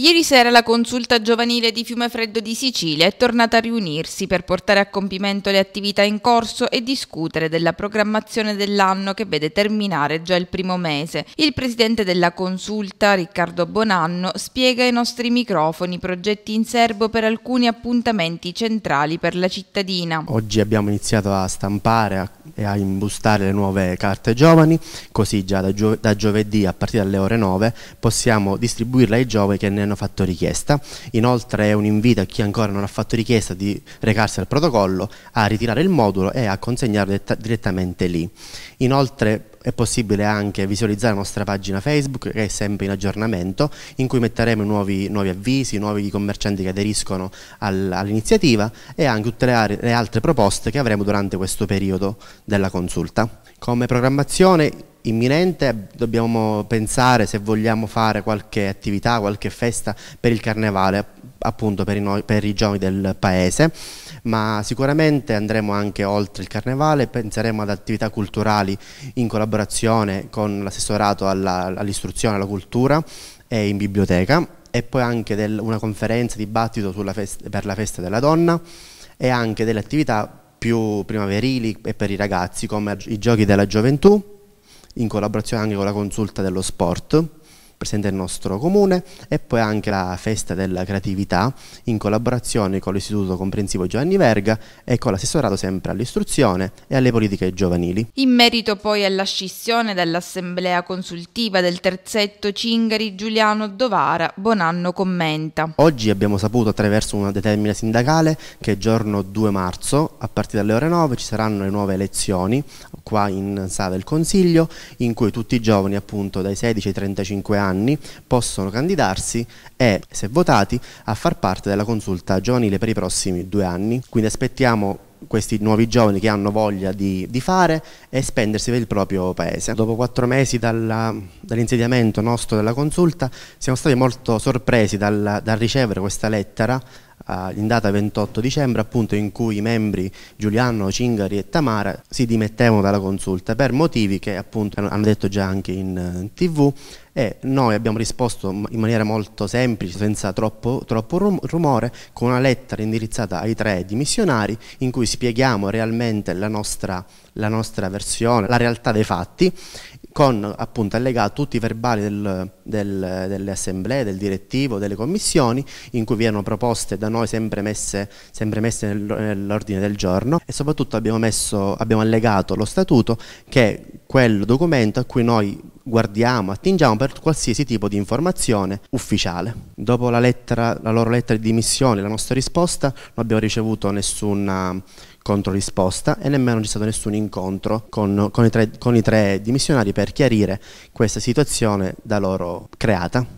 Ieri sera la consulta giovanile di Fiume Freddo di Sicilia è tornata a riunirsi per portare a compimento le attività in corso e discutere della programmazione dell'anno che vede terminare già il primo mese. Il presidente della consulta, Riccardo Bonanno, spiega ai nostri microfoni i progetti in serbo per alcuni appuntamenti centrali per la cittadina. Oggi abbiamo iniziato a stampare, a e a imbustare le nuove carte giovani, così già da, gio da giovedì a partire dalle ore 9 possiamo distribuirle ai giovani che ne hanno fatto richiesta. Inoltre è un invito a chi ancora non ha fatto richiesta di recarsi al protocollo a ritirare il modulo e a consegnarlo direttamente lì. Inoltre è possibile anche visualizzare la nostra pagina Facebook che è sempre in aggiornamento in cui metteremo nuovi, nuovi avvisi, nuovi commercianti che aderiscono al, all'iniziativa e anche tutte le, le altre proposte che avremo durante questo periodo della consulta. Come programmazione imminente dobbiamo pensare se vogliamo fare qualche attività, qualche festa per il carnevale appunto per i, per i giovani del paese ma sicuramente andremo anche oltre il carnevale, penseremo ad attività culturali in collaborazione con l'assessorato all'istruzione, all alla cultura e in biblioteca e poi anche del, una conferenza, dibattito festa, per la festa della donna e anche delle attività più primaverili e per i ragazzi come i giochi della gioventù in collaborazione anche con la consulta dello sport presente nel nostro comune e poi anche la festa della creatività in collaborazione con l'Istituto Comprensivo Giovanni Verga e con l'assessorato sempre all'istruzione e alle politiche giovanili. In merito poi alla scissione dell'assemblea consultiva del terzetto Cingari Giuliano Dovara, Bonanno commenta. Oggi abbiamo saputo attraverso una determina sindacale che giorno 2 marzo a partire dalle ore 9 ci saranno le nuove elezioni qua in sala del Consiglio in cui tutti i giovani appunto dai 16 ai 35 anni anni possono candidarsi e, se votati, a far parte della consulta giovanile per i prossimi due anni. Quindi aspettiamo questi nuovi giovani che hanno voglia di, di, fare e spendersi per il proprio paese. Dopo quattro mesi dall'insediamento nostro della consulta siamo stati molto sorpresi dal, dal ricevere questa lettera eh, in data 28 dicembre appunto in cui i membri Giuliano, Cingari e Tamara si dimettevano dalla consulta per motivi che appunto hanno detto già anche in tv e noi abbiamo risposto in maniera molto semplice, senza troppo, troppo rumore, con una lettera indirizzata ai tre dimissionari in cui spieghiamo realmente la nostra, la nostra versione, la realtà dei fatti con appunto allegato tutti i verbali del, del, delle assemblee, del direttivo, delle commissioni, in cui vi erano proposte da noi sempre messe, sempre messe nell'ordine del giorno e soprattutto abbiamo, messo, abbiamo, allegato lo statuto che è quel documento a cui noi guardiamo, attingiamo per qualsiasi tipo di informazione ufficiale. Dopo la, lettera, la loro lettera di dimissione, la nostra risposta, non abbiamo ricevuto nessuna controrisposta e nemmeno c'è stato nessun incontro con, con, i tre, con i tre dimissionari per chiarire questa situazione da loro creata.